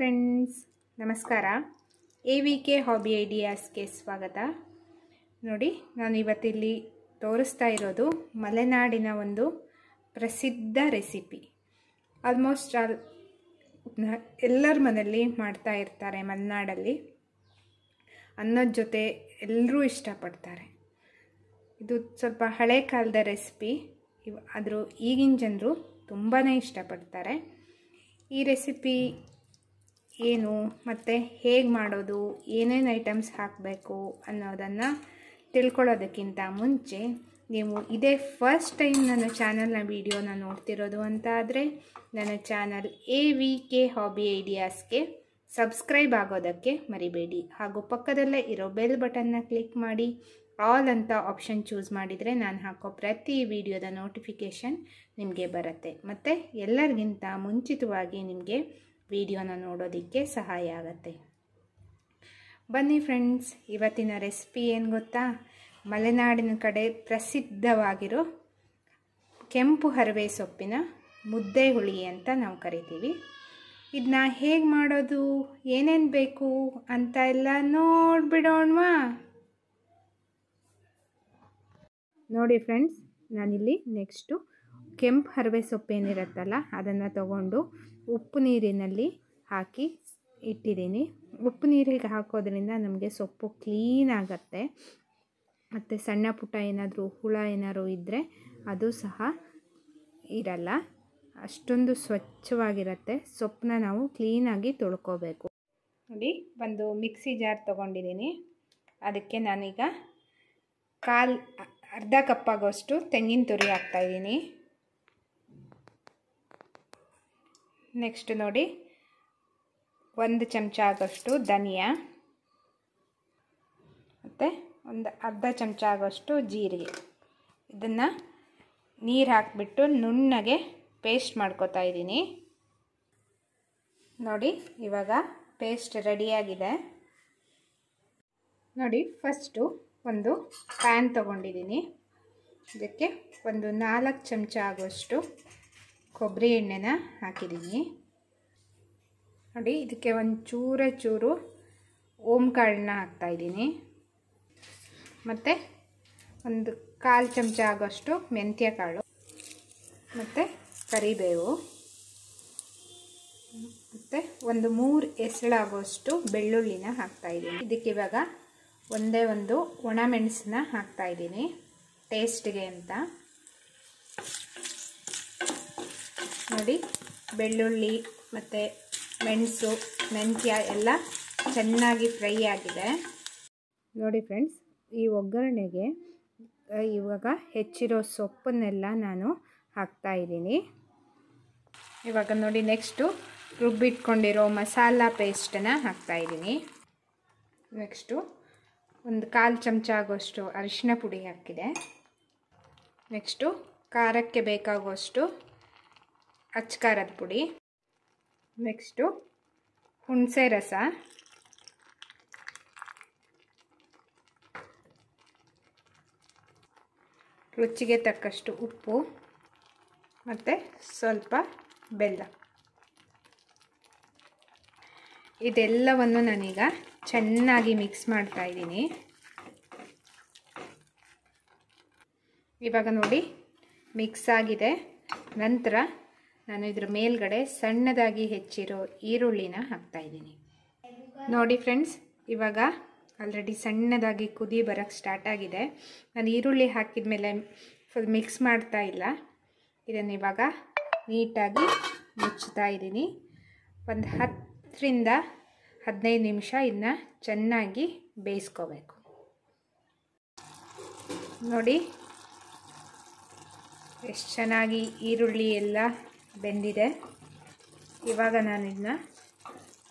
friends ನಮಸ್ಕಾರ A V K hobby ಐಡಿಯಾಸ್ಗೆ ಸ್ವಾಗತ ನೋಡಿ ನಾನು ಇವತ್ತಿಲ್ಲಿ ತೋರಿಸ್ತಾ ಇರೋದು ಮಲೆನಾಡಿನ ಒಂದು ಪ್ರಸಿದ್ಧ ರೆಸಿಪಿ ಆಲ್ಮೋಸ್ಟ್ ಆಲ್ ಎಲ್ಲರ ಮನೆಯಲ್ಲಿ ಮಾಡ್ತಾ ಇರ್ತಾರೆ ಮಲೆನಾಡಲ್ಲಿ ಅನ್ನದ ಜೊತೆ ಎಲ್ಲರೂ ಇಷ್ಟಪಡ್ತಾರೆ ಇದು ಸ್ವಲ್ಪ ಹಳೆ ಕಾಲದ ರೆಸಿಪಿ ಇವ್ ಆದರೂ ಈಗಿನ ಜನರು ತುಂಬಾ ಇಷ್ಟಪಡ್ತಾರೆ ಈ ರೆಸಿಪಿ ಏನು ಮತ್ತು ಹೇಗೆ ಮಾಡೋದು ಏನೇನು ಐಟಮ್ಸ್ ಹಾಕಬೇಕು ಅನ್ನೋದನ್ನು ತಿಳ್ಕೊಳ್ಳೋದಕ್ಕಿಂತ ಮುಂಚೆ ನೀವು ಇದೇ ಫಸ್ಟ್ ಟೈಮ್ ನನ್ನ ಚಾನಲ್ನ ವೀಡಿಯೋನ ನೋಡ್ತಿರೋದು ಅಂತ ಆದರೆ ನನ್ನ channel A V K hobby ಐಡಿಯಾಸ್ಗೆ ಸಬ್ಸ್ಕ್ರೈಬ್ ಆಗೋದಕ್ಕೆ ಮರಿಬೇಡಿ ಹಾಗೂ ಪಕ್ಕದಲ್ಲೇ ಇರೋ ಬೆಲ್ ಬಟನ್ನ ಕ್ಲಿಕ್ ಮಾಡಿ ಆಲ್ ಅಂತ ಆಪ್ಷನ್ ಚೂಸ್ ಮಾಡಿದರೆ ನಾನು ಹಾಕೋ ಪ್ರತಿ ವಿಡಿಯೋದ ನೋಟಿಫಿಕೇಷನ್ ನಿಮಗೆ ಬರುತ್ತೆ ಮತ್ತು ಎಲ್ಲರಿಗಿಂತ ಮುಂಚಿತವಾಗಿ ನಿಮಗೆ ವಿಡಿಯೋನ ನೋಡೋದಕ್ಕೆ ಸಹಾಯ ಆಗುತ್ತೆ ಬನ್ನಿ ಫ್ರೆಂಡ್ಸ್ ಇವತ್ತಿನ ರೆಸಿಪಿ ಏನು ಗೊತ್ತಾ ಮಲೆನಾಡಿನ ಕಡೆ ಪ್ರಸಿದ್ಧವಾಗಿರೋ ಕೆಂಪು ಹರವೆ ಸೊಪ್ಪಿನ ಮುದ್ದೆ ಹುಳಿ ಅಂತ ನಾವು ಕರಿತೀವಿ ಇದನ್ನ ಹೇಗೆ ಮಾಡೋದು ಏನೇನು ಬೇಕು ಅಂತ ಎಲ್ಲ ನೋಡಿಬಿಡೋಣವಾ ನೋಡಿ ಫ್ರೆಂಡ್ಸ್ ನಾನಿಲ್ಲಿ ನೆಕ್ಸ್ಟು ಕೆಂಪು ಹರವೆ ಸೊಪ್ಪೇನಿರುತ್ತಲ್ಲ ಅದನ್ನು ತಗೊಂಡು ಉಪ್ಪು ನೀರಿನಲ್ಲಿ ಹಾಕಿ ಇಟ್ಟಿದ್ದೀನಿ ಉಪ್ಪು ನೀರಿಗೆ ಹಾಕೋದ್ರಿಂದ ನಮಗೆ ಸೊಪ್ಪು ಕ್ಲೀನ್ ಆಗತ್ತೆ ಮತ್ತು ಸಣ್ಣ ಪುಟ್ಟ ಏನಾದರೂ ಹುಳ ಏನಾದರೂ ಇದ್ದರೆ ಅದು ಸಹ ಇರಲ್ಲ ಅಷ್ಟೊಂದು ಸ್ವಚ್ಛವಾಗಿರುತ್ತೆ ಸೊಪ್ಪನ್ನ ನಾವು ಕ್ಲೀನಾಗಿ ತೊಳ್ಕೋಬೇಕು ನೋಡಿ ಒಂದು ಮಿಕ್ಸಿ ಜಾರ್ ತೊಗೊಂಡಿದ್ದೀನಿ ಅದಕ್ಕೆ ನಾನೀಗ ಕಾಲು ಅರ್ಧ ಕಪ್ಪಾಗೋಷ್ಟು ತೆಂಗಿನ ತುರಿ ಹಾಕ್ತಾಯಿದ್ದೀನಿ ನೆಕ್ಸ್ಟ್ ನೋಡಿ ಒಂದು ಚಮಚ ಆಗೋಷ್ಟು ಧನಿಯಾ ಮತ್ತು ಒಂದು ಅರ್ಧ ಚಮಚ ಆಗೋಷ್ಟು ಜೀರಿಗೆ ಇದನ್ನು ನೀರು ಹಾಕಿಬಿಟ್ಟು ನುಣ್ಣಗೆ ಪೇಸ್ಟ್ ಮಾಡ್ಕೋತಾ ಇದ್ದೀನಿ ನೋಡಿ ಇವಾಗ ಪೇಸ್ಟ್ ರೆಡಿಯಾಗಿದೆ ನೋಡಿ ಫಸ್ಟು ಒಂದು ಪ್ಯಾನ್ ತೊಗೊಂಡಿದ್ದೀನಿ ಇದಕ್ಕೆ ಒಂದು ನಾಲ್ಕು ಚಮಚ ಆಗುವಷ್ಟು ಕೊಬ್ಬರಿ ಎಣ್ಣೆನ ಹಾಕಿದ್ದೀನಿ ನೋಡಿ ಇದಕ್ಕೆ ಒಂದು ಚೂರ ಚೂರು ಓಮ್ ಕಾಳನ್ನ ಹಾಕ್ತಾಯಿದ್ದೀನಿ ಮತ್ತು ಒಂದು ಕಾಲು ಚಮಚ ಆಗೋಷ್ಟು ಮೆಂತ್ಯ ಕಾಳು ಮತ್ತು ಕರಿಬೇವು ಮತ್ತು ಒಂದು ಮೂರು ಹೆಸಳಾಗೋಷ್ಟು ಬೆಳ್ಳುಳ್ಳಿನ ಹಾಕ್ತಾಯಿದ್ದೀನಿ ಇದಕ್ಕೆ ಇವಾಗ ಒಂದೇ ಒಂದು ಒಣ ಮೆಣಸನ್ನ ಹಾಕ್ತಾಯಿದ್ದೀನಿ ಟೇಸ್ಟ್ಗೆ ಅಂತ ನೋಡಿ ಬೆಳ್ಳುಳ್ಳಿ ಮತ್ತು ಮೆಣಸು ಮೆಂತ್ಯ ಎಲ್ಲ ಚೆನ್ನಾಗಿ ಫ್ರೈ ಆಗಿದೆ ನೋಡಿ ಫ್ರೆಂಡ್ಸ್ ಈ ಒಗ್ಗರಣೆಗೆ ಇವಾಗ ಹೆಚ್ಚಿರೋ ಸೊಪ್ಪನ್ನೆಲ್ಲ ನಾನು ಹಾಕ್ತಾ ಇದ್ದೀನಿ ಇವಾಗ ನೋಡಿ ನೆಕ್ಸ್ಟು ರುಬ್ಬಿಟ್ಕೊಂಡಿರೋ ಮಸಾಲ ಪೇಸ್ಟನ್ನು ಹಾಕ್ತಾಯಿದ್ದೀನಿ ನೆಕ್ಸ್ಟು ಒಂದು ಕಾಲು ಚಮಚ ಆಗೋಷ್ಟು ಅರಿಶಿನ ಪುಡಿ ಹಾಕಿದೆ ನೆಕ್ಸ್ಟು ಖಾರಕ್ಕೆ ಬೇಕಾಗುವಷ್ಟು ಅಚ್ಚಕಾರದ ಪುಡಿ ನೆಕ್ಸ್ಟು ಹುಣಸೆ ರಸ ರುಚಿಗೆ ತಕ್ಕಷ್ಟು ಉಪ್ಪು ಮತ್ತು ಸ್ವಲ್ಪ ಬೆಲ್ಲ ಇದೆಲ್ಲವನ್ನು ನಾನೀಗ ಚೆನ್ನಾಗಿ ಮಿಕ್ಸ್ ಮಾಡ್ತಾ ಇದ್ದೀನಿ ಇವಾಗ ನೋಡಿ ಮಿಕ್ಸ್ ಆಗಿದೆ ನಂತರ ನಾನು ಇದರ ಮೇಲ್ಗಡೆ ಸಣ್ಣದಾಗಿ ಹೆಚ್ಚಿರೋ ಈರುಳ್ಳಿನ ಹಾಕ್ತಾ ಇದ್ದೀನಿ ನೋಡಿ ಫ್ರೆಂಡ್ಸ್ ಇವಾಗ ಆಲ್ರೆಡಿ ಸಣ್ಣದಾಗಿ ಕುದಿ ಬರೋಕ್ಕೆ ಸ್ಟಾರ್ಟ್ ಆಗಿದೆ ನಾನು ಈರುಳ್ಳಿ ಹಾಕಿದ ಮೇಲೆ ಫುಲ್ ಮಿಕ್ಸ್ ಮಾಡ್ತಾ ಇಲ್ಲ ಇದನ್ನು ಇವಾಗ ನೀಟಾಗಿ ಮುಚ್ಚುತ್ತಾ ಇದ್ದೀನಿ ಒಂದು ಹತ್ತರಿಂದ ಹದಿನೈದು ನಿಮಿಷ ಇದನ್ನ ಚೆನ್ನಾಗಿ ಬೇಯಿಸ್ಕೋಬೇಕು ನೋಡಿ ಎಷ್ಟು ಚೆನ್ನಾಗಿ ಈರುಳ್ಳಿ ಎಲ್ಲ ಬೆಂದಿದೆ ಇವಾಗ ನಾನು ಇದನ್ನ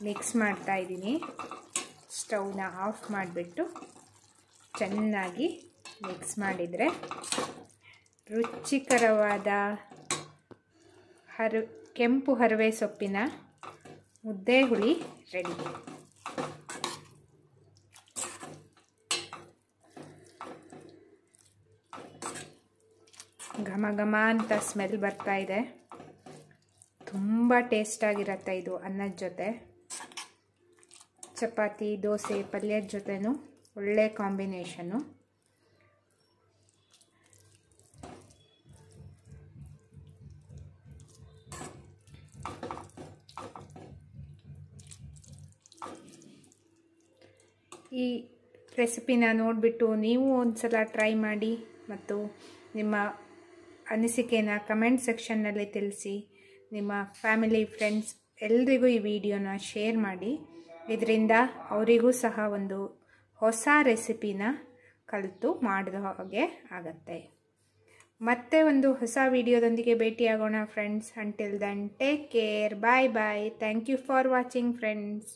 ಮಿಕ್ಸ್ ಮಾಡ್ತಾ ಇದ್ದೀನಿ ಸ್ಟೌವ್ನ ಆಫ್ ಮಾಡಿಬಿಟ್ಟು ಚೆನ್ನಾಗಿ ಮಿಕ್ಸ್ ಮಾಡಿದರೆ ರುಚಿಕರವಾದ ಹರು ಕೆಂಪು ಹರವೆ ಸೊಪ್ಪಿನ ಮುದ್ದೆ ಹುಳಿ ರೆಡಿ ಘಮ ಘಮ ಅಂತ ಸ್ಮೆಲ್ ಬರ್ತಾ ಇದೆ ತುಂಬ ಟೇಸ್ಟಾಗಿರುತ್ತೆ ಇದು ಅನ್ನದ ಜೊತೆ ಚಪಾತಿ ದೋಸೆ ಪಲ್ಯದ ಜೊತೆನೂ ಒಳ್ಳೆ ಕಾಂಬಿನೇಷನ್ನು ಈ ರೆಸಿಪಿನ ನೋಡಿಬಿಟ್ಟು ನೀವು ಒಂದು ಸಲ ಟ್ರೈ ಮಾಡಿ ಮತ್ತು ನಿಮ್ಮ ಅನಿಸಿಕೆನ ಕಮೆಂಟ್ ಸೆಕ್ಷನ್ನಲ್ಲಿ ತಿಳಿಸಿ ನಿಮ್ಮ ಫ್ಯಾಮಿಲಿ ಫ್ರೆಂಡ್ಸ್ ಎಲ್ರಿಗೂ ಈ ವಿಡಿಯೋನ ಶೇರ್ ಮಾಡಿ ಇದರಿಂದ ಅವರಿಗೂ ಸಹ ಒಂದು ಹೊಸ ರೆಸಿಪಿನ ಕಲಿತು ಮಾಡಿದ ಹಾಗೆ ಆಗತ್ತೆ ಮತ್ತೆ ಒಂದು ಹೊಸ ವಿಡಿಯೋದೊಂದಿಗೆ ಭೇಟಿಯಾಗೋಣ friends until then take care bye bye thank you for watching friends